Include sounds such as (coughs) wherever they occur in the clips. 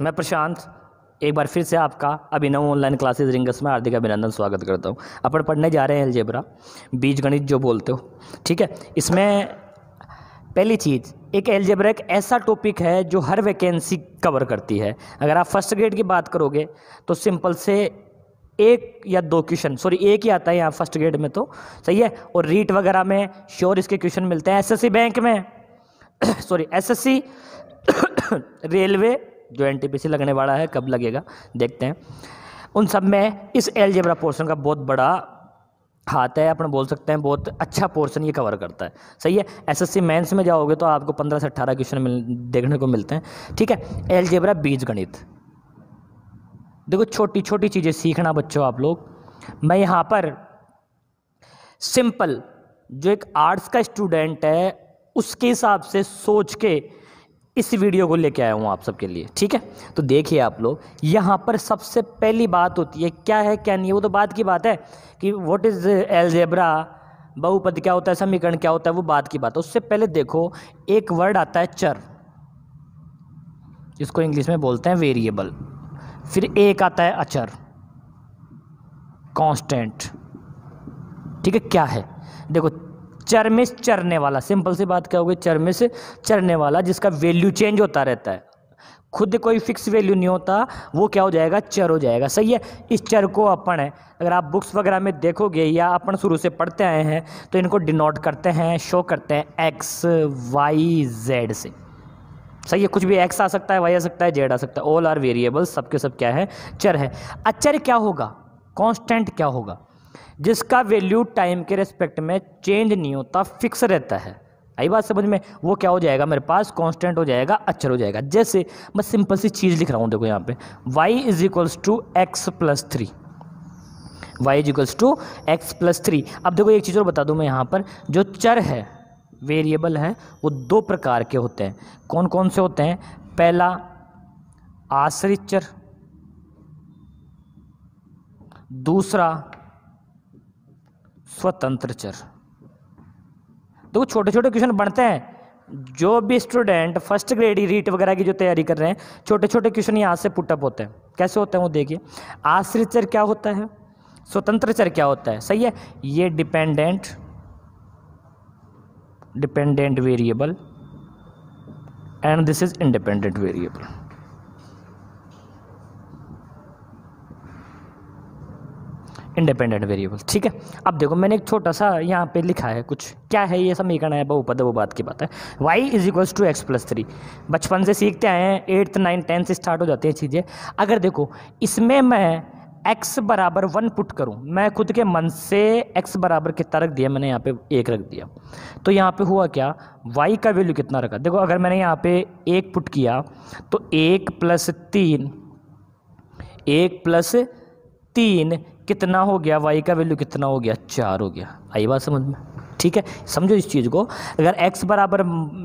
मैं प्रशांत एक बार फिर से आपका अभिनव ऑनलाइन क्लासेस रिंगस में हार्दिक अभिनंदन स्वागत करता हूँ अपन पढ़ने जा रहे हैं एलजेब्रा बीज गणित जो बोलते हो ठीक है इसमें पहली चीज़ एक एलजेब्रा एक ऐसा टॉपिक है जो हर वैकेंसी कवर करती है अगर आप फर्स्ट ग्रेड की बात करोगे तो सिंपल से एक या दो क्वेश्चन सॉरी एक ही आता है यहाँ फर्स्ट ग्रेड में तो सही है और रीट वगैरह में श्योर इसके क्वेश्चन मिलते हैं एसएससी बैंक में सॉरी एसएससी रेलवे जो एन लगने वाला है कब लगेगा देखते हैं उन सब में इस एलजेबरा पोर्शन का बहुत बड़ा हाथ है अपन बोल सकते हैं बहुत अच्छा पोर्शन ये कवर करता है सही है एसएससी मेंस में जाओगे तो आपको पंद्रह से अट्ठारह क्वेश्चन मिल देखने को मिलते हैं ठीक है जेबरा बीज गणित देखो छोटी छोटी चीज़ें सीखना बच्चों आप लोग मैं यहाँ पर सिंपल जो एक आर्ट्स का स्टूडेंट है उसके हिसाब से सोच के इस वीडियो को लेके आया हूँ आप सबके लिए ठीक है तो देखिए आप लोग यहाँ पर सबसे पहली बात होती है क्या है क्या नहीं है वो तो बात की बात है कि वट इज़ एलजेबरा बहुपद क्या होता है समीकरण क्या होता है वो बात की बात है उससे पहले देखो एक वर्ड आता है चर जिसको इंग्लिश में बोलते हैं वेरिएबल फिर एक आता है अचर कांस्टेंट ठीक है क्या है देखो चरमिस चरने वाला सिंपल सी बात क्या होगी चरमिस चरने वाला जिसका वैल्यू चेंज होता रहता है खुद कोई फिक्स वैल्यू नहीं होता वो क्या हो जाएगा चर हो जाएगा सही है इस चर को अपन है अगर आप बुक्स वगैरह में देखोगे या अपन शुरू से पढ़ते आए हैं तो इनको डिनोट करते हैं शो करते हैं एक्स वाई जेड से सही है कुछ भी एक्स आ सकता है वाई आ सकता है जेड आ सकता है ऑल आर वेरिएबल सबके सब क्या है चर है अचर क्या होगा कॉन्स्टेंट क्या होगा जिसका वैल्यू टाइम के रेस्पेक्ट में चेंज नहीं होता फिक्स रहता है आई बात समझ में वो क्या हो जाएगा मेरे पास कांस्टेंट हो जाएगा अच्छर हो जाएगा जैसे मैं सिंपल सी चीज़ लिख रहा हूँ देखो यहाँ पे y is equals to x plus three y is equals to x plus three अब देखो एक चीज़ और बता दूँ मैं यहाँ पर जो चर है वेरिएबल है वो दो प्रकार के होते हैं कौन कौन से होते हैं पहला आश्रित चर दूसरा स्वतंत्र चर तो छोटे छोटे क्वेश्चन बनते हैं जो भी स्टूडेंट फर्स्ट ग्रेड रीट वगैरह की जो तैयारी कर रहे हैं छोटे छोटे क्वेश्चन यहाँ से पुटअप होते हैं कैसे होते हैं वो देखिए आश्रित चर क्या होता है स्वतंत्र चर क्या होता है सही है ये dependent dependent variable and this is independent variable independent variable ठीक है अब देखो मैंने एक छोटा सा यहाँ पे लिखा है कुछ क्या है ये समीकरण है बहुपद वो बात की बात है y is equals to x plus three बचपन से सीखते आए हैं एट्थ नाइन्थ टेंथ से स्टार्ट हो जाती है चीज़ें अगर देखो इसमें मैं एक्स बराबर वन पुट करूं मैं खुद के मन से एक्स बराबर कितना रख दिया मैंने यहाँ पे एक रख दिया तो यहाँ पे हुआ क्या वाई का वैल्यू कितना रखा देखो अगर मैंने यहाँ पे एक पुट किया तो एक प्लस तीन एक प्लस तीन कितना हो गया वाई का वैल्यू कितना हो गया चार हो गया आई बात समझ में ठीक है समझो इस चीज़ को अगर एक्स बराबर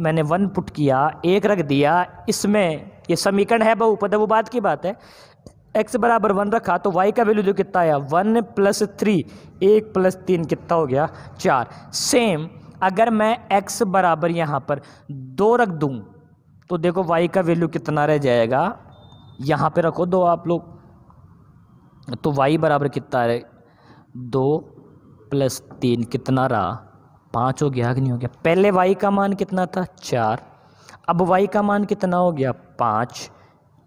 मैंने वन पुट किया एक रख दिया इसमें ये समीकरण है बहुपद वो बात की बात है एक्स बराबर वन रखा तो वाई का वैल्यू जो कितना आया वन प्लस थ्री एक प्लस तीन कितना हो गया चार सेम अगर मैं एक्स बराबर यहाँ पर दो रख दूँ तो देखो वाई का वैल्यू कितना रह जाएगा यहाँ पे रखो दो आप लोग तो वाई बराबर कितना है दो प्लस तीन कितना रहा पाँच हो गया कि नहीं हो गया पहले वाई का मान कितना था चार अब वाई का मान कितना हो गया पाँच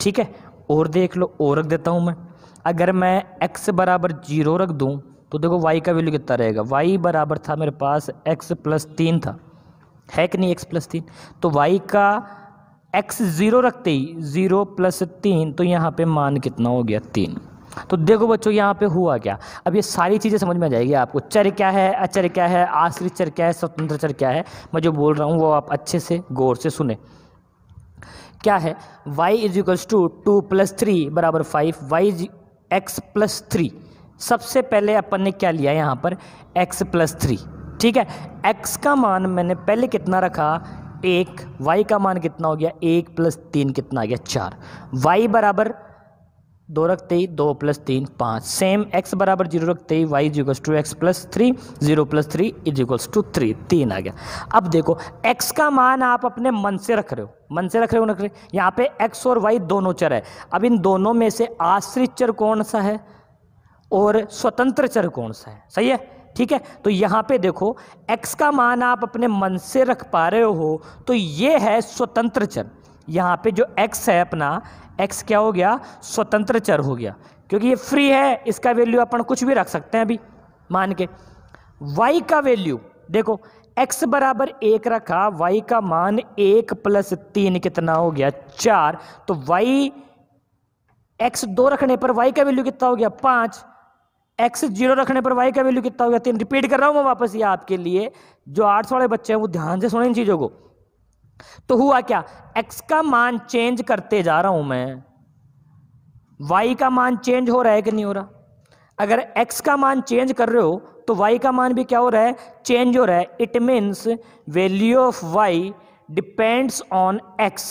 ठीक है और देख लो और रख देता हूँ मैं अगर मैं x बराबर जीरो रख दूँ तो देखो y का वैल्यू कितना रहेगा y बराबर था मेरे पास x प्लस तीन था है कि नहीं x प्लस तीन तो y का x ज़ीरो रखते ही ज़ीरो प्लस तीन तो यहाँ पे मान कितना हो गया तीन तो देखो बच्चों यहाँ पे हुआ क्या अब ये सारी चीज़ें समझ में आ जाएगी आपको चर क्या है अचर क्या है आश्रित चर क्या है स्वतंत्र चर क्या है मैं जो बोल रहा हूँ वो आप अच्छे से गौर से सुने क्या है y is equals to two plus three बराबर five y x plus three सबसे पहले अपन ने क्या लिया यहाँ पर x प्लस थ्री ठीक है x का मान मैंने पहले कितना रखा एक y का मान कितना हो गया एक प्लस तीन कितना आ गया चार y बराबर दो रखते ही दो प्लस तीन पाँच सेम एक्स बराबर जीरो रखते ही y is equals to x plus three zero plus three is equals to three तीन आ गया अब देखो एक्स का मान आप अपने मन से रख रहे हो मन से रख रहे हो रख रहे यहाँ पे एक्स और वाई दोनों चर है अब इन दोनों में से आश्रित चर कौन सा है और स्वतंत्र चर कौन सा है सही है ठीक है तो यहाँ पे देखो एक्स का मान आप अपने मन से रख पा रहे हो तो ये है स्वतंत्र चर यहाँ पे जो एक्स है अपना एक्स क्या हो गया स्वतंत्र चर हो गया क्योंकि ये फ्री है इसका वैल्यू अपन कुछ भी रख सकते हैं अभी मान के वाई का वैल्यू देखो एक्स बराबर एक रखा वाई का मान एक प्लस तीन कितना हो गया चार तो वाई एक्स दो रखने पर वाई का वैल्यू कितना हो गया पाँच एक्स जीरो रखने पर वाई का वैल्यू कितना हो गया तीन रिपीट कर रहा हूँ मैं वापस ये आपके लिए जो आर्ट्स वाले बच्चे हैं वो ध्यान से सुने इन चीज़ों को तो हुआ क्या x का मान चेंज करते जा रहा हूं मैं y का मान चेंज हो रहा है कि नहीं हो रहा अगर x का मान चेंज कर रहे हो तो y का मान भी क्या हो रहा है चेंज हो रहा है it means value of y depends on x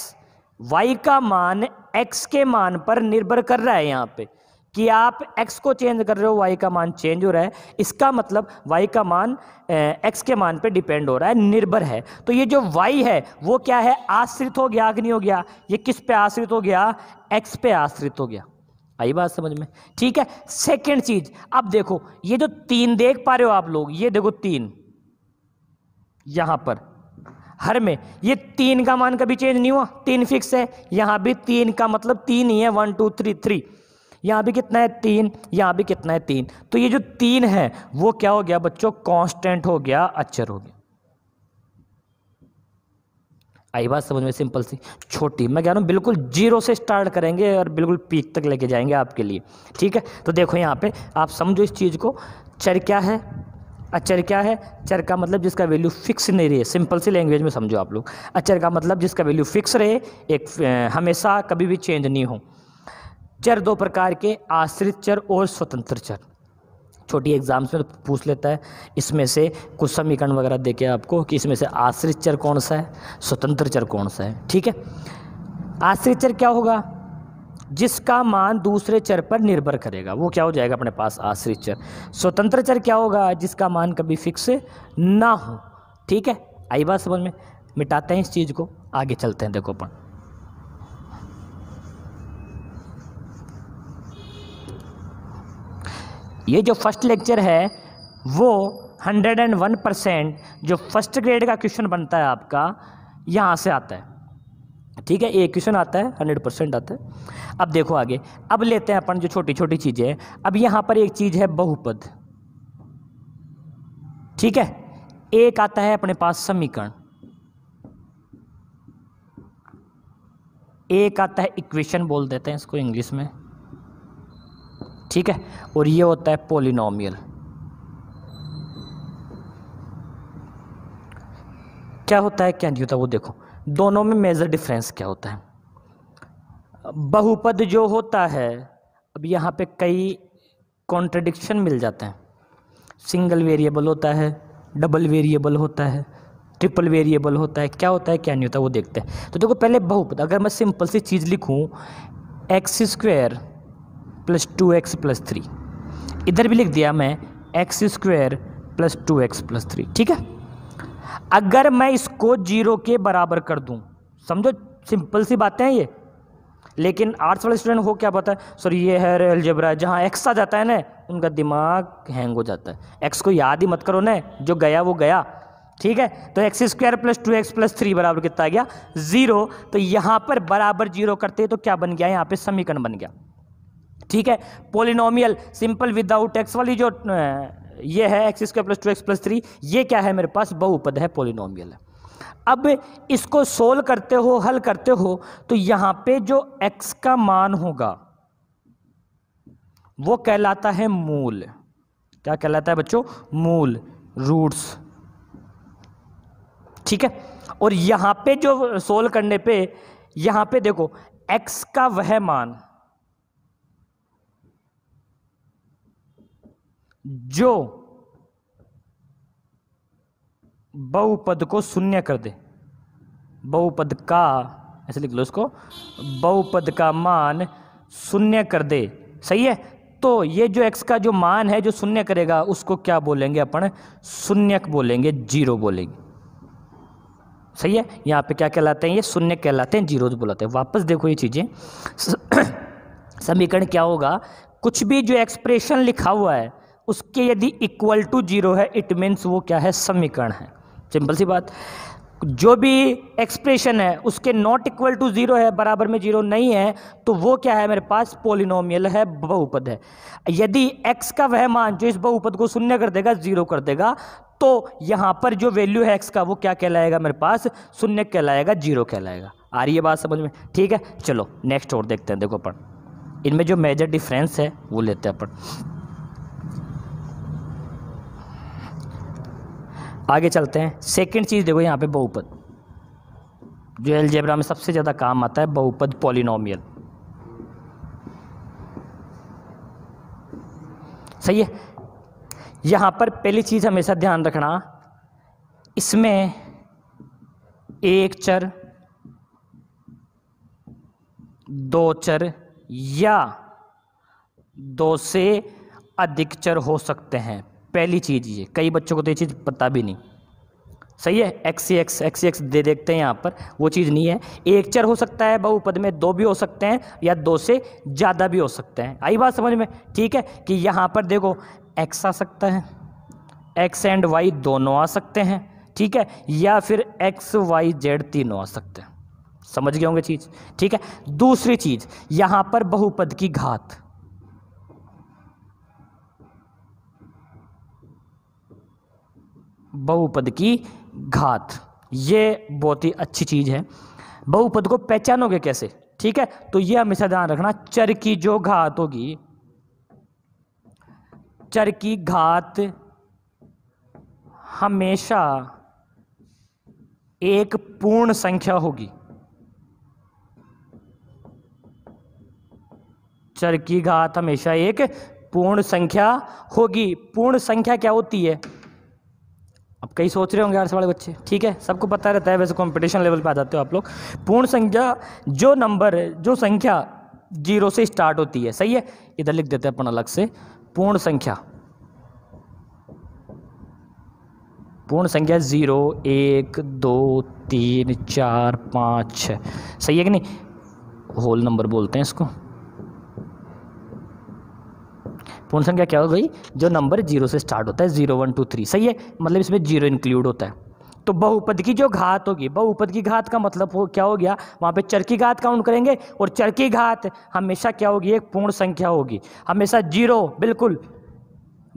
y का मान x के मान पर निर्भर कर रहा है यहां पे कि आप x को चेंज कर रहे हो y का मान चेंज हो रहा है इसका मतलब y का मान eh, x के मान पे डिपेंड हो रहा है निर्भर है तो ये जो y है वो क्या है आश्रित हो गया अग्नि हो गया ये किस पे आश्रित हो गया x पे आश्रित हो गया आई बात समझ में ठीक है सेकेंड चीज अब देखो ये जो तीन देख पा रहे हो आप लोग ये देखो तीन यहां पर हर में ये तीन का मान कभी चेंज नहीं हुआ तीन फिक्स है यहां भी तीन का मतलब तीन ही है वन टू थ्री थ्री यहाँ भी कितना है तीन यहाँ भी कितना है तीन तो ये जो तीन है वो क्या हो गया बच्चों कांस्टेंट हो गया अच्छर हो गया आई बात समझ में सिंपल सी छोटी मैं कह रहा हूँ बिल्कुल जीरो से स्टार्ट करेंगे और बिल्कुल पीक तक लेके जाएंगे आपके लिए ठीक है तो देखो यहाँ पे आप समझो इस चीज़ को चर क्या है अचर क्या है चर का मतलब जिसका वैल्यू फिक्स नहीं रहे सिंपल सी लैंग्वेज में समझो आप लोग अचर का मतलब जिसका वैल्यू फिक्स रहे एक हमेशा कभी भी चेंज नहीं हो चर दो प्रकार के आश्रित चर और स्वतंत्र चर छोटी एग्जाम्स में पूछ लेता है इसमें से कुछ समीकरण वगैरह देखे आपको कि इसमें से आश्रित चर कौन सा है स्वतंत्र चर कौन सा है ठीक है आश्रित चर क्या होगा जिसका मान दूसरे चर पर निर्भर करेगा वो क्या हो जाएगा अपने पास आश्रित चर स्वतंत्र चर क्या होगा जिसका मान कभी फिक्स ना हो ठीक है आई बात समझ में मिटाते हैं इस चीज़ को आगे चलते हैं देखो अपन ये जो फर्स्ट लेक्चर है वो हंड्रेड एंड वन परसेंट जो फर्स्ट ग्रेड का क्वेश्चन बनता है आपका यहाँ से आता है ठीक है एक क्वेश्चन आता है हंड्रेड परसेंट आता है अब देखो आगे अब लेते हैं अपन जो छोटी छोटी चीज़ें हैं अब यहाँ पर एक चीज़ है बहुपद ठीक है एक आता है अपने पास समीकरण एक आता है इक्वेशन बोल देते हैं इसको इंग्लिश में ठीक है और ये होता है पोलिनोमियल क्या होता है क्या नहीं होता वो देखो दोनों में मेजर डिफरेंस क्या होता है बहुपद जो होता है अब यहाँ पे कई कॉन्ट्रडिक्शन मिल जाते हैं सिंगल वेरिएबल होता है डबल वेरिएबल होता है ट्रिपल वेरिएबल होता है क्या होता है क्या नहीं होता वो देखते हैं तो देखो पहले बहुपद अगर मैं सिंपल सी चीज़ लिखूँ x square plus two x plus three इधर भी लिख दिया मैं x square plus two x plus three ठीक है अगर मैं इसको जीरो के बराबर कर दूं समझो सिंपल सी बातें हैं ये लेकिन आर्ट्स वाले स्टूडेंट हो क्या पता है सर ये है एलजेब्रा जहाँ एक्स आ जाता है ना उनका दिमाग हैंग हो जाता है एक्स को याद ही मत करो ना जो गया वो गया ठीक है तो x square plus two x plus three बराबर कितना आ गया जीरो तो यहाँ पर बराबर जीरो करते हैं तो क्या बन गया यहाँ पे समीकरण बन गया ठीक है पोलिनोमियल सिंपल विदाउट एक्स वाली जो ये है x square plus two x plus three ये क्या है मेरे पास बहुपद है पोलिनोमियल है अब इसको सोल्व करते हो हल करते हो तो यहां पे जो x का मान होगा वो कहलाता है मूल क्या कहलाता है बच्चों मूल रूट्स ठीक है और यहां पे जो सोल्व करने पे यहां पे देखो x का वह मान जो बहुपद को शून्य कर दे बहुपद का ऐसे लिख लो इसको बहुपद का मान शून्य कर दे सही है तो ये जो एक्स का जो मान है जो शून्य करेगा उसको क्या बोलेंगे अपन शून्यक बोलेंगे जीरो बोलेंगे सही है यहां पे क्या कहलाते हैं ये शून्य कहलाते हैं जीरो बोलाते हैं वापस देखो ये चीज़ें (clears throat) समीकरण क्या होगा कुछ भी जो एक्सप्रेशन लिखा हुआ है उसके यदि इक्वल टू जीरो है इट मीन्स वो क्या है समीकरण है सिंपल सी बात जो भी एक्सप्रेशन है उसके नॉट इक्वल टू ज़ीरो है बराबर में जीरो नहीं है तो वो क्या है मेरे पास पोलिनोमियल है बहुपद है यदि एक्स का वह मान जो इस बहुपद को शून्य कर देगा ज़ीरो कर देगा तो यहाँ पर जो वैल्यू है एक्स का वो क्या कहलाएगा मेरे पास शून्य कहलाएगा जीरो कहलाएगा आ रही है बात समझ में ठीक है चलो नेक्स्ट और देखते हैं देखो अपन इनमें जो मेजर डिफरेंस है वो लेते हैं अपन आगे चलते हैं सेकेंड चीज़ देखो यहाँ पे बहुपद जो एलजेब्रा में सबसे ज़्यादा काम आता है बहुपद पॉलिनोमियल सही है यहाँ पर पहली चीज़ हमेशा ध्यान रखना इसमें एक चर दो चर या दो से अधिक चर हो सकते हैं पहली चीज़ ये कई बच्चों को तो ये चीज़ पता भी नहीं सही है एक्स एक्स एक्स एक्स दे देखते हैं यहाँ पर वो चीज़ नहीं है एक चर हो सकता है बहुपद में दो भी हो सकते हैं या दो से ज़्यादा भी हो सकते हैं आई बात समझ में ठीक है कि यहाँ पर देखो एक्स आ सकता है एक्स एंड वाई दोनों आ सकते हैं ठीक है या फिर एक्स वाई जेड तीनों आ सकते हैं समझ गए होंगे चीज़ ठीक है दूसरी चीज़ यहाँ पर बहुपद की घात बहुपद की घात ये बहुत ही अच्छी चीज़ है बहुपद को पहचानोगे कैसे ठीक है तो ये हमेशा ध्यान रखना चर की जो घात होगी चर की घात हमेशा एक पूर्ण संख्या होगी चर की घात हमेशा एक पूर्ण संख्या होगी पूर्ण संख्या क्या होती है कई सोच रहे होंगे आर्ट्स वाले बच्चे ठीक है सबको पता रहता है वैसे कॉम्पिटिशन लेवल पर आ जाते हो आप लोग पूर्ण संख्या जो नंबर है जो संख्या जीरो से स्टार्ट होती है सही है इधर लिख देते हैं अपन अलग से पूर्ण संख्या पूर्ण संख्या जीरो एक दो तीन चार पाँच छः सही है कि नहीं होल नंबर बोलते हैं इसको पूर्ण संख्या क्या हो गई जो नंबर जीरो से स्टार्ट होता है जीरो वन टू थ्री सही है मतलब इसमें जीरो इंक्लूड होता है तो बहुपद की जो घात होगी बहुपद की घात का मतलब हो क्या हो गया वहाँ पे चर की घात काउंट करेंगे और चर की घात हमेशा क्या होगी एक पूर्ण संख्या होगी हमेशा जीरो बिल्कुल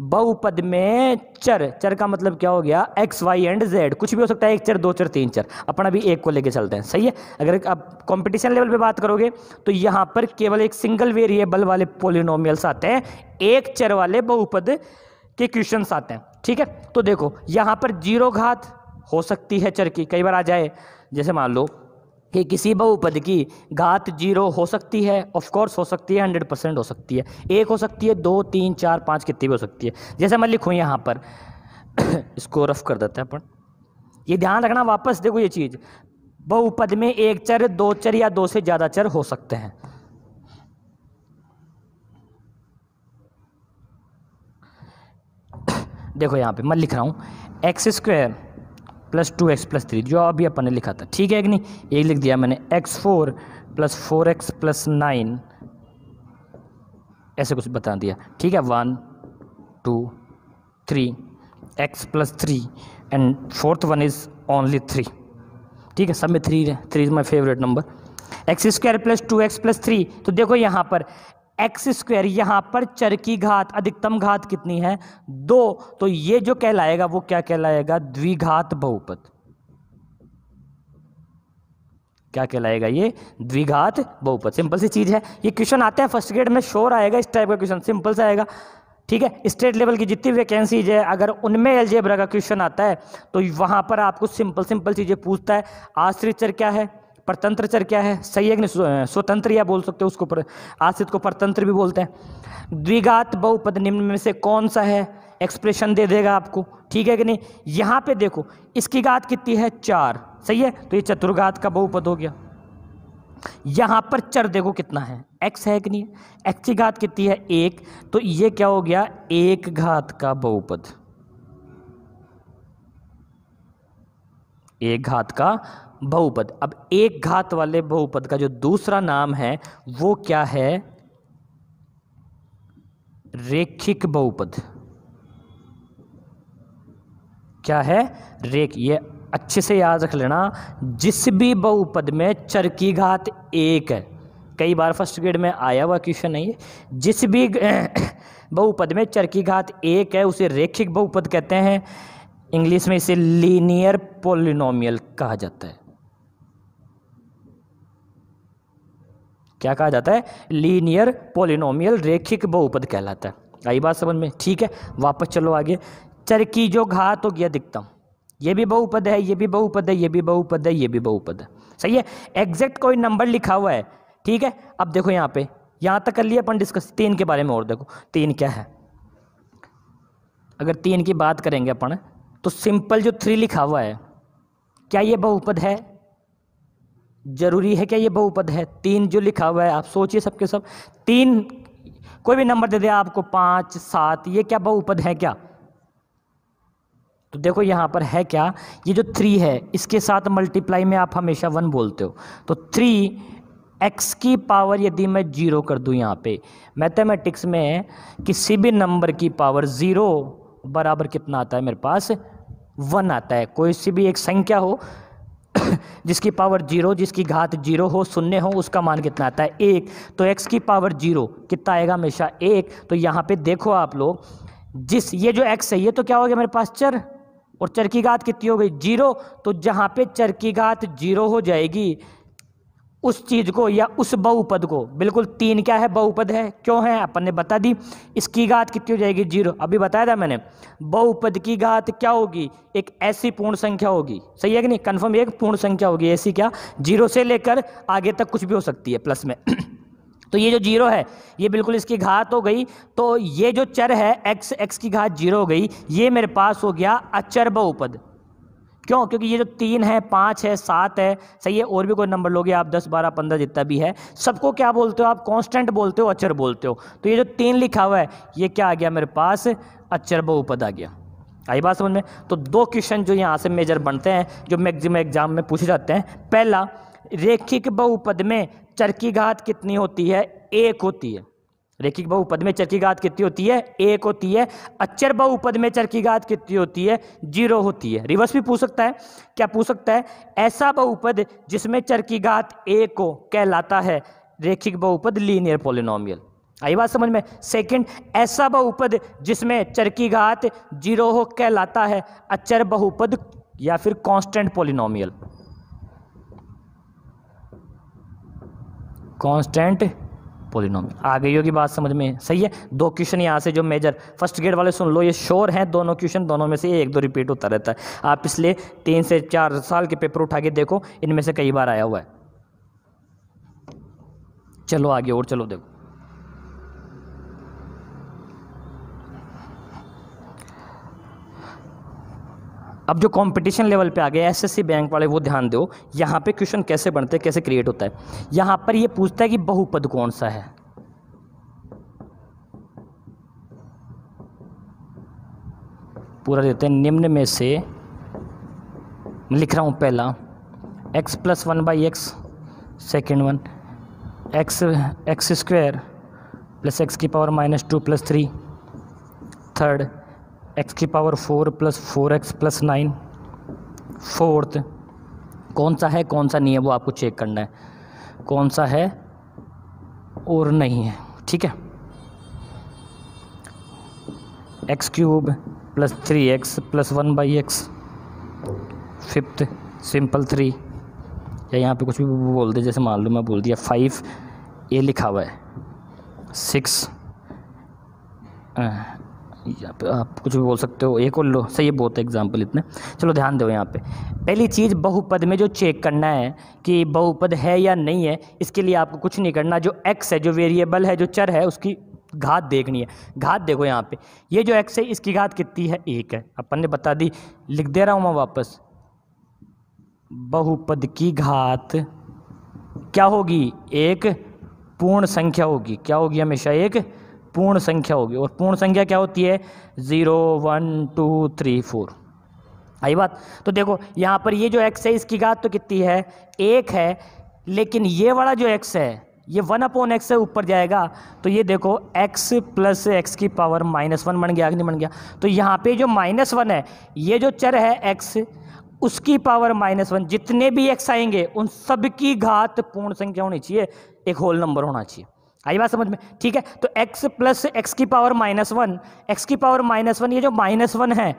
बहुपद में चर चर का मतलब क्या हो गया एक्स वाई एंड जेड कुछ भी हो सकता है एक चर दो चर तीन चर अपन अभी एक को लेके चलते हैं सही है अगर आप कंपटीशन लेवल पे बात करोगे तो यहाँ पर केवल एक सिंगल वेरिएबल वाले पोलिनोमियल्स आते हैं एक चर वाले बहुपद के क्वेश्चन आते हैं ठीक है तो देखो यहाँ पर जीरो घात हो सकती है चर की कई बार आ जाए जैसे मान लो कि किसी बहुपद की घात जीरो हो सकती है ऑफ कोर्स हो सकती है हंड्रेड परसेंट हो सकती है एक हो सकती है दो तीन चार पाँच कितनी भी हो सकती है जैसे मैं लिखूँ यहाँ पर (coughs) इसको रफ कर देते हैं अपन ये ध्यान रखना वापस देखो ये चीज़ बहुपद में एक चर दो चर या दो से ज़्यादा चर हो सकते हैं (coughs) देखो यहाँ पे मैं लिख रहा हूँ x square plus two x plus three जो अभी अपन ने लिखा था ठीक है कि नहीं ये लिख दिया मैंने x four plus four x plus nine ऐसे कुछ बता दिया ठीक है one two three x plus three and fourth one is only three ठीक है सब में थ्री है three is my favourite number x square plus two x plus three तो देखो यहाँ पर एक्स स्क्वायर यहाँ पर चर की घात अधिकतम घात कितनी है दो तो ये जो कहलाएगा वो क्या कहलाएगा द्विघात बहुपद क्या कहलाएगा ये द्विघात बहुपद सिंपल सी चीज़ है ये क्वेश्चन आता है फर्स्ट ग्रेड में शोर आएगा इस टाइप का क्वेश्चन सिंपल सा आएगा ठीक है स्टेट लेवल की जितनी वैकेंसीज है अगर उनमें एलजेब्रा का क्वेश्चन आता है तो वहां पर आपको सिंपल सिंपल चीज़ें पूछता है आश्रित चर क्या है चर क्या है सही संयज्ञ स्वतंत्र या बोल सकते हो उसको पर, आश्रित को परतंत्र भी बोलते हैं द्विघात बहुपद निम्न में से कौन सा है एक्सप्रेशन दे देगा आपको ठीक है कि नहीं यहाँ पे देखो इसकी घात कितनी है चार सही है तो ये चतुर्घात का बहुपद हो गया यहाँ पर चर देखो कितना है एक्स है कि नहीं एक्स की घात कितनी है एक तो ये क्या हो गया एक घात का बहुपद एक घात का बहुपद अब एक घात वाले बहुपद का जो दूसरा नाम है वो क्या है रेखिक बहुपद क्या है रेख ये अच्छे से याद रख लेना जिस भी बहुपद में चर की घात एक है कई बार फर्स्ट ग्रेड में आया हुआ क्वेश्चन है ये जिस भी (coughs) बहुपद में चर की घात एक है उसे रेखिक बहुपद कहते हैं इंग्लिश में इसे लीनियर पोलिनोमियल कहा जाता है क्या कहा जाता है लीनियर पोलिनोमियल रेखिक बहुपद कहलाता है आई बात समझ में ठीक है वापस चलो आगे चरकी जो घात हो गया दिखता ये भी बहुपद है ये भी बहुपद है ये भी बहुपद है ये भी बहुपद है सही है एग्जैक्ट कोई नंबर लिखा हुआ है ठीक है अब देखो यहां पे यहां तक कर लिया अपन डिस्कस तीन के बारे में और देखो तीन क्या है अगर तीन की बात करेंगे अपन तो सिंपल जो थ्री लिखा हुआ है क्या ये बहुपद है जरूरी है क्या ये बहुपद है तीन जो लिखा हुआ है आप सोचिए सबके सब तीन कोई भी नंबर दे दे आपको पाँच सात ये क्या बहुपद है क्या तो देखो यहाँ पर है क्या ये जो थ्री है इसके साथ मल्टीप्लाई में आप हमेशा वन बोलते हो तो थ्री एक्स की पावर यदि मैं जीरो कर दूँ यहाँ पे मैथमेटिक्स में किसी भी नंबर की पावर ज़ीरो बराबर कितना आता है मेरे पास वन आता है कोई सी भी एक संख्या हो (coughs) जिसकी पावर जीरो जिसकी घात जीरो हो शून्य हो उसका मान कितना आता है एक तो एक्स की पावर जीरो कितना आएगा हमेशा एक तो यहाँ पे देखो आप लोग जिस ये जो एक्स है ये तो क्या हो गया मेरे पास चर और चर की घात कितनी हो गई जीरो तो जहाँ पे चर की घात जीरो हो जाएगी उस चीज़ को या उस बहुपद को बिल्कुल तीन क्या है बहुपद है क्यों है अपन ने बता दी इसकी घात कितनी हो जाएगी जीरो अभी बताया था मैंने बहुपद की घात क्या होगी एक ऐसी पूर्ण संख्या होगी सही है कि नहीं कन्फर्म एक पूर्ण संख्या होगी ऐसी क्या जीरो से लेकर आगे तक कुछ भी हो सकती है प्लस में (clears throat) तो ये जो जीरो है ये बिल्कुल इसकी घात हो गई तो ये जो चर है एक्स एक्स की घात जीरो हो गई ये मेरे पास हो गया अचर बहुपद क्यों क्योंकि ये जो तीन है पाँच है सात है सही है और भी कोई नंबर लोगे आप दस बारह पंद्रह जितना भी है सबको क्या बोलते हो आप कांस्टेंट बोलते हो अचर बोलते हो तो ये जो तीन लिखा हुआ है ये क्या आ गया मेरे पास अचर बहुपद आ गया आई बात समझ में तो दो क्वेश्चन जो यहाँ से मेजर बनते हैं जो मैक्सिमम एग्जाम में पूछे जाते हैं पहला रेखिक बहुपद में चरकी घात कितनी होती है एक होती है रेखिक बहुपद में गात कितनी होती है एक होती है अक्षर बहुपद में गात कितनी होती है जीरो होती है रिवर्स भी पूछ सकता है क्या पूछ सकता है ऐसा बहुपद जिसमें गात एक को कहलाता है रेखिक बहुपद लीनियर पोलिनोमियल आई बात समझ में सेकंड ऐसा बहुपद जिसमें घात जीरो हो कहलाता है अचर बहुपद या फिर कांस्टेंट पोलिनोमियल कांस्टेंट पोलिनोम आ गई होगी बात समझ में सही है दो क्वेश्चन यहाँ से जो मेजर फर्स्ट ग्रेड वाले सुन लो ये श्योर हैं दोनों क्वेश्चन दोनों में से एक दो रिपीट होता रहता है आप पिछले तीन से चार साल के पेपर उठा के देखो इनमें से कई बार आया हुआ है चलो आगे और चलो देखो अब जो कंपटीशन लेवल पे आ गया एसएससी बैंक वाले वो ध्यान दो यहाँ पे क्वेश्चन कैसे बनते हैं कैसे क्रिएट होता है यहाँ पर ये पूछता है कि बहुपद कौन सा है पूरा देते हैं निम्न में से लिख रहा हूँ पहला x plus one by x second one x x square plus x की power minus two plus three third x की power four plus four x plus nine fourth कौन सा है कौन सा नहीं है वो आपको चेक करना है कौन सा है और नहीं है ठीक है x cube plus three x plus one by x fifth simple three या यहाँ पे कुछ भी बोल दे जैसे मान लो मैं बोल दिया फाइव ये लिखा हुआ है सिक्स आप, आप कुछ भी बोल सकते हो एक और लो सही है बहुत एग्जाम्पल इतने चलो ध्यान दो यहाँ पे पहली चीज़ बहुपद में जो चेक करना है कि बहुपद है या नहीं है इसके लिए आपको कुछ नहीं करना जो एक्स है जो वेरिएबल है जो चर है उसकी घात देखनी है घात देखो यहाँ पे ये जो एक्स है इसकी घात कितनी है एक है अपन ने बता दी लिख दे रहा हूँ मैं वापस बहुपद की घात क्या होगी एक पूर्ण संख्या होगी क्या होगी हमेशा एक पूर्ण संख्या होगी और पूर्ण संख्या क्या होती है zero one two three four आई बात तो देखो यहाँ पर ये जो एक्स है इसकी घात तो कितनी है एक है लेकिन ये वाला जो एक्स है ये वन अपॉन एक्स से ऊपर जाएगा तो ये देखो एक्स प्लस एक्स की पावर माइनस वन बन गया नहीं बन गया तो यहाँ पे जो माइनस वन है ये जो चर है एक्स उसकी पावर माइनस वन जितने भी एक्स आएंगे उन सब की घात पूर्ण संख्या होनी चाहिए एक होल नंबर होना चाहिए आई बात समझ में ठीक है तो x प्लस एक्स की पावर माइनस वन एक्स की पावर माइनस वन ये जो माइनस वन है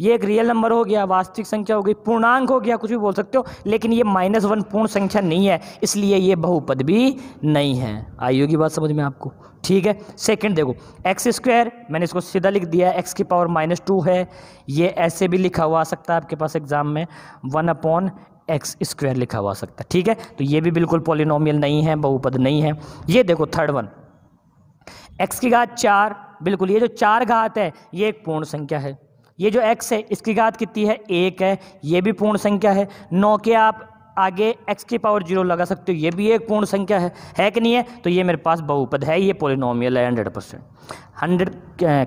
ये एक रियल नंबर हो गया वास्तविक संख्या हो गई पूर्णांक हो गया कुछ भी बोल सकते हो लेकिन ये माइनस वन पूर्ण संख्या नहीं है इसलिए ये बहुपद भी नहीं है आई होगी बात समझ में आपको ठीक है सेकंड देखो एक्स स्क्वायर मैंने इसको सीधा लिख दिया है एक्स की पावर माइनस टू है ये ऐसे भी लिखा हुआ आ सकता है आपके पास एग्जाम में वन अपॉन एक्स स्क्वायर लिखा हुआ सकता है ठीक है तो ये भी बिल्कुल पोलिनोमियल नहीं है बहुपद नहीं है ये देखो थर्ड वन एक्स की घात चार बिल्कुल ये जो चार घात है ये एक पूर्ण संख्या है ये जो एक्स है इसकी घात कितनी है एक है ये भी पूर्ण संख्या है नौ के आप आगे एक्स की पावर जीरो लगा सकते हो ये भी एक पूर्ण संख्या है है कि नहीं है तो ये मेरे पास बहुपद है ये पोलिनोमियल है हंड्रेड परसेंट हंड्रेड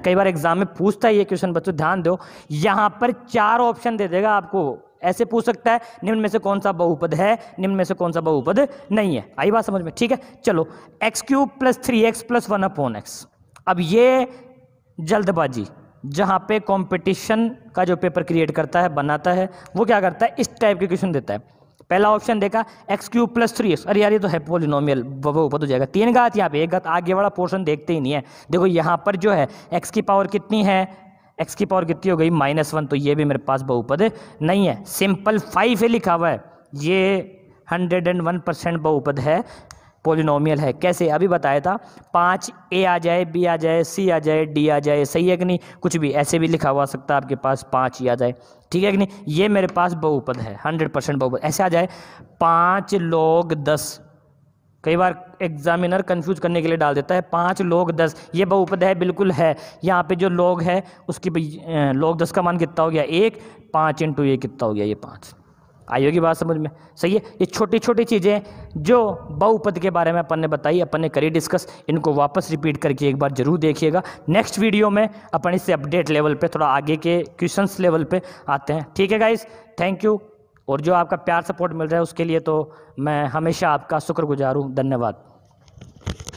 कई बार एग्जाम में पूछता है ये क्वेश्चन बच्चों ध्यान दो यहाँ पर चार ऑप्शन दे देगा आपको ऐसे पूछ सकता है निम्न में से कौन सा बहुपद है निम्न में से कौन सा बहुपद नहीं है आई बात समझ में ठीक है चलो x cube plus three x plus one upon x अब ये जल्दबाजी जहां पे कंपटीशन का जो पेपर क्रिएट करता है बनाता है वो क्या करता है इस टाइप के क्वेश्चन देता है पहला ऑप्शन देखा x cube plus three x अरे यार ये तो है पोलिनोमियल बहुपद हो जाएगा तीन घात यहाँ पे एक घात आगे वाला पोर्शन देखते ही नहीं है देखो यहाँ पर जो है एक्स की पावर कितनी है एक्स की पावर कितनी हो गई माइनस वन तो ये भी मेरे पास बहुपद नहीं है सिंपल फाइव है लिखा हुआ है ये हंड्रेड एंड वन परसेंट बहुपद है पोलिनोमियल है कैसे अभी बताया था पाँच ए आ जाए बी आ जाए सी आ जाए डी आ जाए सही है कि नहीं कुछ भी ऐसे भी लिखा हुआ सकता है आपके पास पाँच ही आ जाए ठीक है कि नहीं ये मेरे पास बहुपद है हंड्रेड परसेंट बहुपद ऐसे आ जाए पाँच लोग दस कई बार एग्जामिनर कंफ्यूज करने के लिए डाल देता है पाँच लोग दस ये बहुपद है बिल्कुल है यहाँ पे जो लोग है उसकी लोग दस का मान कितना हो गया एक पाँच इंटू ये कितना हो गया ये पाँच आई होगी बात समझ में सही है ये छोटी छोटी चीज़ें जो बहुपद के बारे में अपन ने बताई अपन ने करी डिस्कस इनको वापस रिपीट करके एक बार जरूर देखिएगा नेक्स्ट वीडियो में अपन इससे अपडेट लेवल पे थोड़ा आगे के क्वेश्चंस लेवल पे आते हैं ठीक है गाइज थैंक यू और जो आपका प्यार सपोर्ट मिल रहा है उसके लिए तो मैं हमेशा आपका शुक्रगुजार हूँ धन्यवाद